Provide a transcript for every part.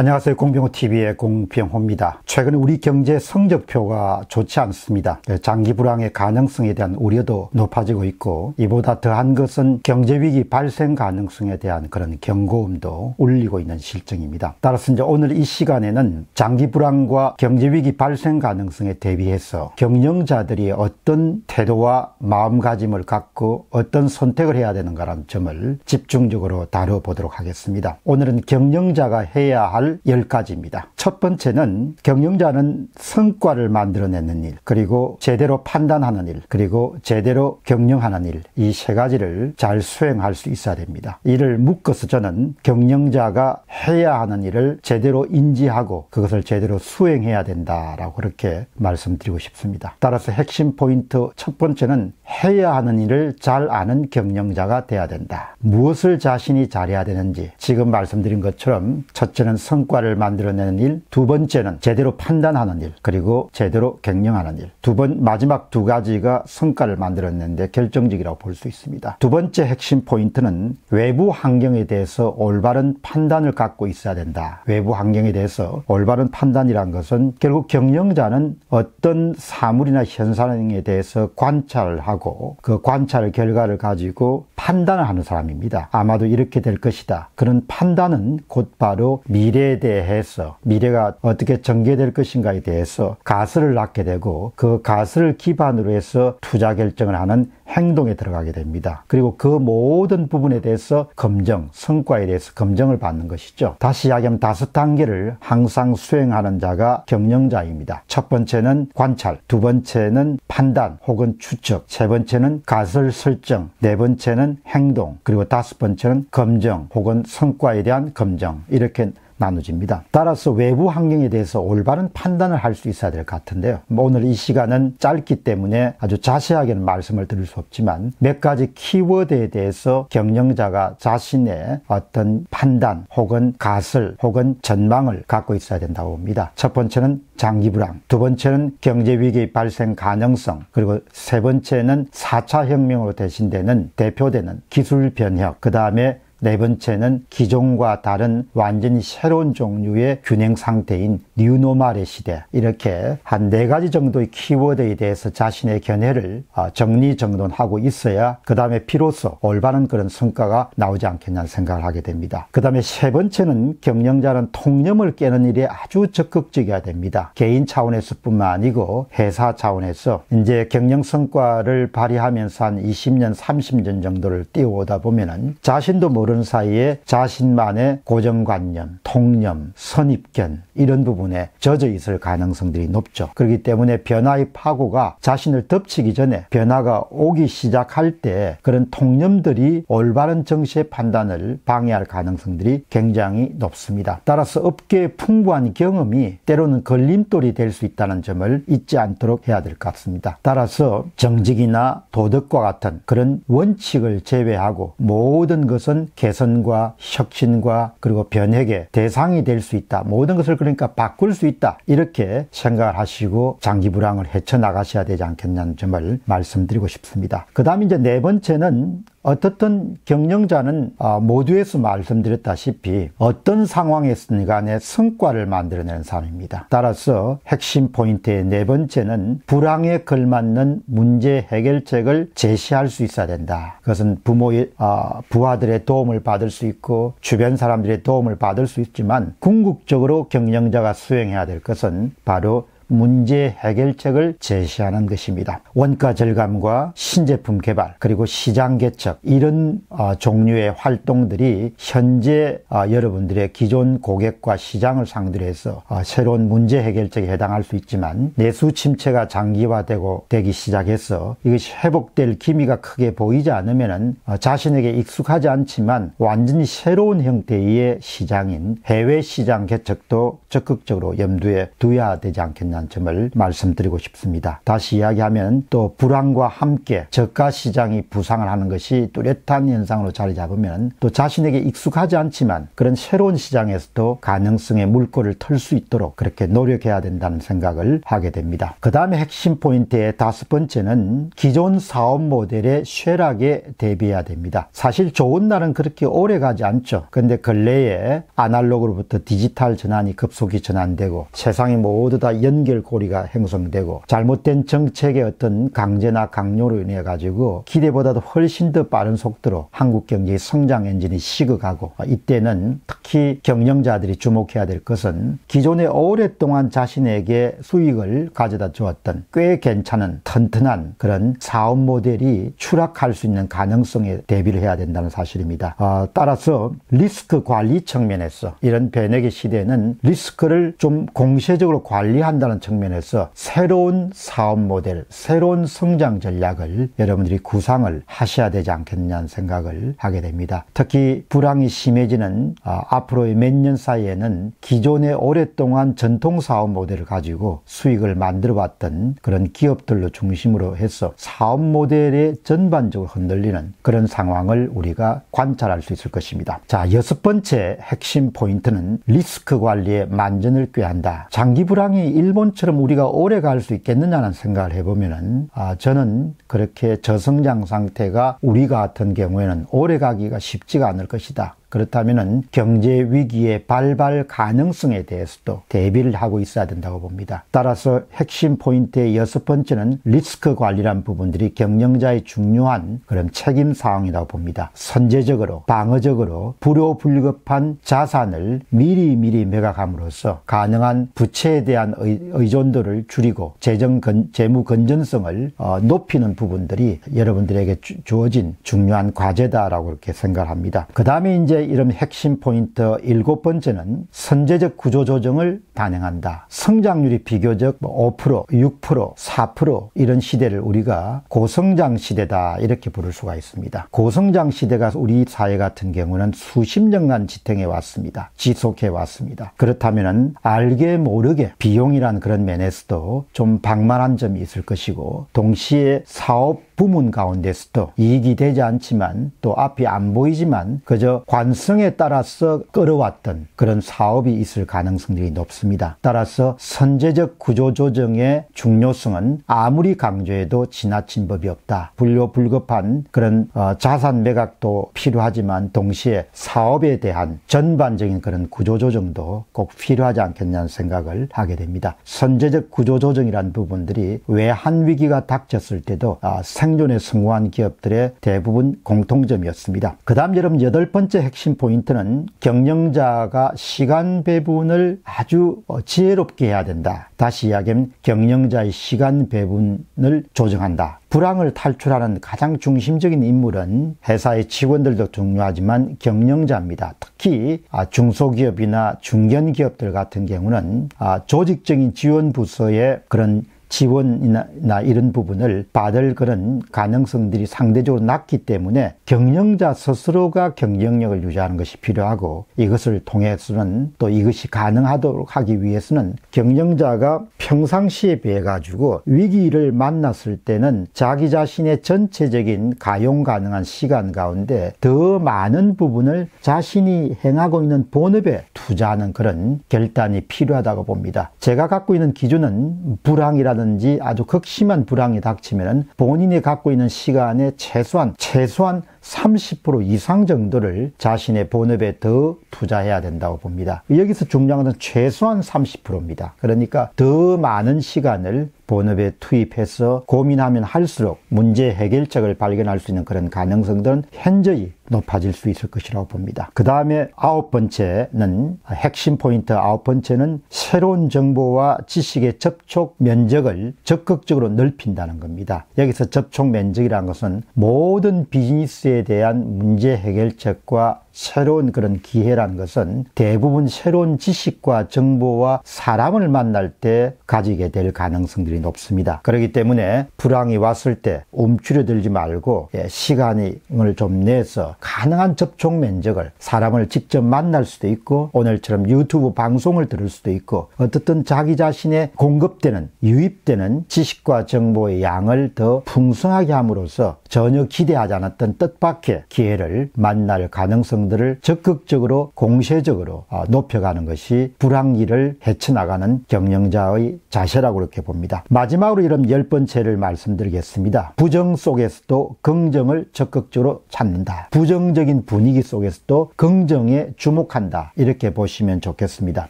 안녕하세요. 공병호TV의 공병호입니다. 최근 우리 경제 성적표가 좋지 않습니다. 네, 장기 불황의 가능성에 대한 우려도 높아지고 있고 이보다 더한 것은 경제위기 발생 가능성에 대한 그런 경고음도 울리고 있는 실정입니다. 따라서 이제 오늘 이 시간에는 장기 불황과 경제위기 발생 가능성에 대비해서 경영자들이 어떤 태도와 마음가짐을 갖고 어떤 선택을 해야 되는가라는 점을 집중적으로 다뤄보도록 하겠습니다. 오늘은 경영자가 해야 할 것들 10가지입니다. 첫 번째는 경영자는 성과를 만들어내는 일, 그리고 제대로 판단하는 일, 그리고 제대로 경영하는 일, 이 세 가지를 잘 수행할 수 있어야 됩니다. 이를 묶어서 저는 경영자가 해야 하는 일을 제대로 인지하고 그것을 제대로 수행해야 된다라고 그렇게 말씀드리고 싶습니다. 따라서 핵심 포인트 첫 번째는 해야 하는 일을 잘 아는 경영자가 돼야 된다. 무엇을 자신이 잘해야 되는지 지금 말씀드린 것처럼 첫째는 성과를 만들어내는 일, 두 번째는 제대로 판단하는 일, 그리고 제대로 경영하는 일. 두 번, 마지막 두 가지가 성과를 만들어내는데 결정적이라고 볼 수 있습니다. 두 번째 핵심 포인트는 외부 환경에 대해서 올바른 판단을 갖고 있어야 된다. 외부 환경에 대해서 올바른 판단이란 것은 결국 경영자는 어떤 사물이나 현상에 대해서 관찰하고 그 관찰 결과를 가지고 판단을 하는 사람입니다. 아마도 이렇게 될 것이다. 그런 판단은 곧바로 미래에 대해서 미래가 어떻게 전개될 것인가에 대해서 가설을 낳게 되고 그 가설을 기반으로 해서 투자 결정을 하는 행동에 들어가게 됩니다. 그리고 그 모든 부분에 대해서 검정, 성과에 대해서 검정을 받는 것이죠. 다시 이야기하면 다섯 단계를 항상 수행하는 자가 경영자입니다. 첫 번째는 관찰, 두 번째는 판단 혹은 추측, 세 번째는 가설 설정, 네 번째는 행동, 그리고 다섯 번째는 검정 혹은 성과에 대한 검정 이렇게 나누집니다. 따라서 외부 환경에 대해서 올바른 판단을 할 수 있어야 될 것 같은데요. 뭐 오늘 이 시간은 짧기 때문에 아주 자세하게는 말씀을 드릴 수 없지만 몇 가지 키워드에 대해서 경영자가 자신의 어떤 판단 혹은 가설 혹은 전망을 갖고 있어야 된다고 봅니다. 첫 번째는 장기 불황, 두 번째는 경제 위기 발생 가능성, 그리고 세 번째는 4차 혁명으로 대신되는 대표되는 기술 변혁, 그 다음에 네 번째는 기존과 다른 완전히 새로운 종류의 균형 상태인 뉴노말의 시대. 이렇게 한 네 가지 정도의 키워드에 대해서 자신의 견해를 어, 정리정돈하고 있어야 그 다음에 비로소 올바른 그런 성과가 나오지 않겠냐는 생각을 하게 됩니다. 그 다음에 세 번째는 경영자는 통념을 깨는 일에 아주 적극적이어야 됩니다. 개인 차원에서 뿐만 아니고 회사 차원에서 이제 경영 성과를 발휘하면서 한 20년, 30년 정도를 띄워오다 보면은 자신도 모르 모르는 사이에 자신만의 고정관념, 통념, 선입견 이런 부분에 젖어 있을 가능성들이 높죠. 그렇기 때문에 변화의 파고가 자신을 덮치기 전에 변화가 오기 시작할 때 그런 통념들이 올바른 정시의 판단을 방해할 가능성들이 굉장히 높습니다. 따라서 업계의 풍부한 경험이 때로는 걸림돌이 될 수 있다는 점을 잊지 않도록 해야 될 것 같습니다. 따라서 정직이나 도덕과 같은 그런 원칙을 제외하고 모든 것은 개선과 혁신과 그리고 변혁의 대상이 될 수 있다. 모든 것을 그러니까 바꿀 수 있다. 이렇게 생각을 하시고 장기 불황을 헤쳐나가셔야 되지 않겠냐는 정말 말씀드리고 싶습니다. 그 다음 이제 네 번째는 어떻든 경영자는 아, 모두에서 말씀드렸다시피 어떤 상황에서든 간에 성과를 만들어내는 사람입니다. 따라서 핵심 포인트의 네 번째는 불황에 걸맞는 문제 해결책을 제시할 수 있어야 된다. 그것은 부모의 아, 부하들의 도움을 받을 수 있고 주변 사람들의 도움을 받을 수 있지만 궁극적으로 경영자가 수행해야 될 것은 바로 문제 해결책을 제시하는 것입니다. 원가 절감과 신제품 개발 그리고 시장 개척 이런 어, 종류의 활동들이 현재 어, 여러분들의 기존 고객과 시장을 상대로 해서 어, 새로운 문제 해결책에 해당할 수 있지만 내수 침체가 장기화되고 되기 시작해서 이것이 회복될 기미가 크게 보이지 않으면 자신에게 익숙하지 않지만 완전히 새로운 형태의 시장인 해외 시장 개척도 적극적으로 염두에 두어야 되지 않겠나 있다는 점을 말씀드리고 싶습니다. 다시 이야기하면 또 불황과 함께 저가 시장이 부상을 하는 것이 뚜렷한 현상으로 자리 잡으면 또 자신에게 익숙하지 않지만 그런 새로운 시장에서도 가능성의 물꼬를 털 수 있도록 그렇게 노력해야 된다는 생각을 하게 됩니다. 그 다음에 핵심 포인트의 다섯 번째는 기존 사업 모델의 쇠락에 대비해야 됩니다. 사실 좋은 날은 그렇게 오래 가지 않죠. 근데 근래에 아날로그로부터 디지털 전환이 급속히 전환되고 세상이 모두 다 연결 연결고리가 형성되고 잘못된 정책의 어떤 강제나 강요로 인해 가지고 기대보다도 훨씬 더 빠른 속도로 한국 경제의 성장 엔진이 식어가고 이때는 특히 경영자들이 주목해야 될 것은 기존에 오랫동안 자신에게 수익을 가져다 주었던 꽤 괜찮은 튼튼한 그런 사업 모델이 추락할 수 있는 가능성에 대비를 해야 된다는 사실입니다. 어, 따라서 리스크 관리 측면에서 이런 변혁의 시대는 리스크를 좀 공세적으로 관리한다는 한는 측면에서 새로운 사업 모델, 새로운 성장 전략을 여러분들이 구상을 하셔야 되지 않겠냐는 생각을 하게 됩니다. 특히 불황이 심해지는 아, 앞으로의 몇 년 사이에는 기존의 오랫동안 전통 사업 모델을 가지고 수익을 만들어 왔던 그런 기업들로 중심으로 해서 사업 모델의 전반적으로 흔들리는 그런 상황을 우리가 관찰할 수 있을 것입니다. 자, 여섯 번째 핵심 포인트는 리스크 관리에 만전을 꾀한다. 장기 불황이 일본 지금처럼 우리가 오래 갈 수 있겠느냐는 생각을 해보면은 아, 저는 그렇게 저성장 상태가 우리 같은 경우에는 오래 가기가 쉽지가 않을 것이다. 그렇다면 경제 위기의 발발 가능성에 대해서도 대비를 하고 있어야 된다고 봅니다. 따라서 핵심 포인트의 여섯 번째는 리스크 관리란 부분들이 경영자의 중요한 그런 책임 사항이라고 봅니다. 선제적으로, 방어적으로 불효불급한 자산을 미리 미리 매각함으로써 가능한 부채에 대한 의, 존도를 줄이고 재정 건, 재무 건전성을 어, 높이는 부분들이 여러분들에게 주, 어진 중요한 과제다라고 이렇게 생각합니다. 그 다음에 이제 이름 핵심 포인트 일곱 번째는 선제적 구조 조정을 단행한다. 성장률이 비교적 5%, 6%, 4% 이런 시대를 우리가 고성장 시대다 이렇게 부를 수가 있습니다. 고성장 시대가 우리 사회 같은 경우는 수십 년간 지탱해 왔습니다. 지속해 왔습니다. 그렇다면 알게 모르게 비용이란 그런 면에서도 좀 방만한 점이 있을 것이고 동시에 사업 부문 가운데서도 이익이 되지 않지만 또 앞이 안 보이지만 그저 관성에 따라서 끌어왔던 그런 사업이 있을 가능성이 높습니다. 따라서 선제적 구조조정의 중요성은 아무리 강조해도 지나친 법이 없다. 불료불급한 그런 어, 자산 매각도 필요하지만 동시에 사업에 대한 전반적인 그런 구조조정도 꼭 필요하지 않겠냐는 생각을 하게 됩니다. 선제적 구조조정이란 부분들이 외환 위기가 닥쳤을 때도 아, 생 생존에 성공한 기업들의 대부분 공통점이었습니다. 그 다음 여러분 여덟 번째 핵심 포인트는 경영자가 시간 배분을 아주 지혜롭게 해야 된다. 다시 이야기하면 경영자의 시간 배분을 조정한다. 불황을 탈출하는 가장 중심적인 인물은 회사의 직원들도 중요하지만 경영자입니다. 특히 아, 중소기업이나 중견기업들 같은 경우는 아, 조직적인 지원 부서의 그런 지원이나 이런 부분을 받을 그런 가능성들이 상대적으로 낮기 때문에 경영자 스스로가 경쟁력을 유지하는 것이 필요하고 이것을 통해서는 또 이것이 가능하도록 하기 위해서는 경영자가 평상시에 비해 가지고 위기를 만났을 때는 자기 자신의 전체적인 가용 가능한 시간 가운데 더 많은 부분을 자신이 행하고 있는 본업에 투자하는 그런 결단이 필요하다고 봅니다. 제가 갖고 있는 기준은 불황이라는 불안든지 아주 극심한 불황이 닥치면 본인이 갖고 있는 시간에 최소한 최소한 30% 이상 정도를 자신의 본업에 더 투자해야 된다고 봅니다. 여기서 중요한 것은 최소한 30%입니다. 그러니까 더 많은 시간을 본업에 투입해서 고민하면 할수록 문제 해결책을 발견할 수 있는 그런 가능성들은 현저히 높아질 수 있을 것이라고 봅니다. 그 다음에 아홉 번째는 핵심 포인트 아홉 번째는 새로운 정보와 지식의 접촉 면적을 적극적으로 넓힌다는 겁니다. 여기서 접촉 면적이라는 것은 모든 비즈니스의 대한 문제 해결책과 새로운 그런 기회란 것은 대부분 새로운 지식과 정보와 사람을 만날 때 가지게 될 가능성들이 높습니다. 그렇기 때문에 불황이 왔을 때 움츠려들지 말고 예, 시간을 좀 내서 가능한 접촉 면적을 사람을 직접 만날 수도 있고 오늘처럼 유튜브 방송을 들을 수도 있고 어떻든 자기 자신의 공급되는 유입되는 지식과 정보의 양을 더 풍성하게 함으로써 전혀 기대하지 않았던 뜻밖의 기회를 만날 가능성 사람들을 적극적으로 공세적으로 아, 높여가는 것이 불황기를 헤쳐나가는 경영자의 자세라고 이렇게 봅니다. 마지막으로 이런 열 번째를 말씀드리겠습니다. 부정 속에서도 긍정을 적극적으로 찾는다. 부정적인 분위기 속에서도 긍정에 주목한다. 이렇게 보시면 좋겠습니다.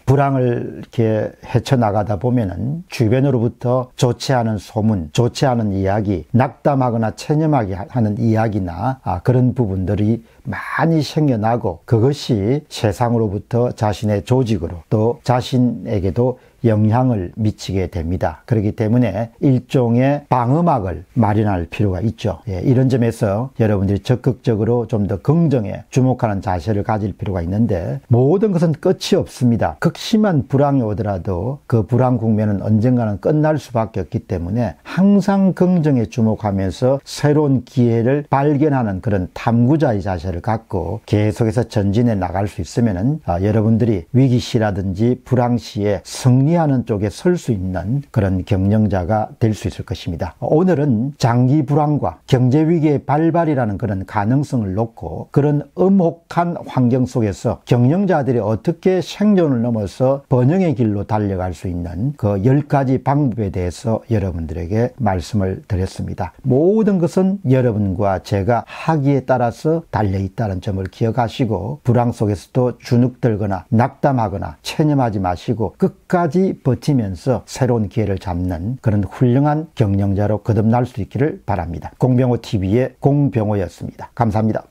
불황을 이렇게 헤쳐나가다 보면은 주변으로부터 좋지 않은 소문, 좋지 않은 이야기, 낙담하거나 체념하게 하는 이야기나 아, 그런 부분들이 많이 생겨 나고 그것이 세상으로부터 자신의 조직으로 또 자신에게도 영향을 미치게 됩니다. 그렇기 때문에 일종의 방음막을 마련할 필요가 있죠. 예, 이런 점에서 여러분들이 적극적으로 좀 더 긍정에 주목하는 자세를 가질 필요가 있는데 모든 것은 끝이 없습니다. 극심한 불황이 오더라도 그 불황 국면은 언젠가는 끝날 수밖에 없기 때문에 항상 긍정에 주목하면서 새로운 기회를 발견하는 그런 탐구자의 자세를 갖고 계속해서 전진해 나갈 수 있으면은 아, 여러분들이 위기 시라든지 불황 시에 승리 논의하는 쪽에 설 수 있는 그런 경영자가 될 수 있을 것입니다. 오늘은 장기 불황과 경제 위기의 발발이라는 그런 가능성을 놓고 그런 음혹한 환경 속에서 경영자들이 어떻게 생존을 넘어서 번영의 길로 달려갈 수 있는 그 10가지 방법에 대해서 여러분들에게 말씀을 드렸습니다. 모든 것은 여러분과 제가 하기에 따라서 달려있다는 점을 기억하시고 불황 속에서도 주눅들거나 낙담하거나 체념하지 마시고 끝까지 끝까지 버티면서 새로운 기회를 잡는 그런 훌륭한 경영자로 거듭날 수 있기를 바랍니다. 공병호 TV의 공병호였습니다. 감사합니다.